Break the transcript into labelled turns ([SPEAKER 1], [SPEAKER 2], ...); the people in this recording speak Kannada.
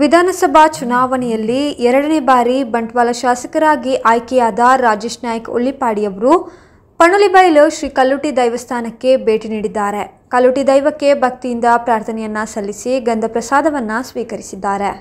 [SPEAKER 1] ವಿಧಾನಸಭಾ ಚುನಾವಣೆಯಲ್ಲಿ ಎರಡನೇ ಬಾರಿ ಬಂಟ್ವಾಳ ಶಾಸಕರಾಗಿ ಆಯ್ಕೆಯಾದ ರಾಜೇಶ್ ನಾಯ್ಕ್ ಉಳ್ಳಿಪಾಡಿಯವರು ಪಣಲಿಬೈಲು ಶ್ರೀ ಕಲ್ಲುಟಿ ದೈವಸ್ಥಾನಕ್ಕೆ ಭೇಟಿ ನೀಡಿದ್ದಾರೆ ಕಲ್ಲುಟಿ ದೈವಕ್ಕೆ ಭಕ್ತಿಯಿಂದ ಪ್ರಾರ್ಥನೆಯನ್ನ ಸಲ್ಲಿಸಿ ಗಂಧ ಪ್ರಸಾದವನ್ನು ಸ್ವೀಕರಿಸಿದ್ದಾರೆ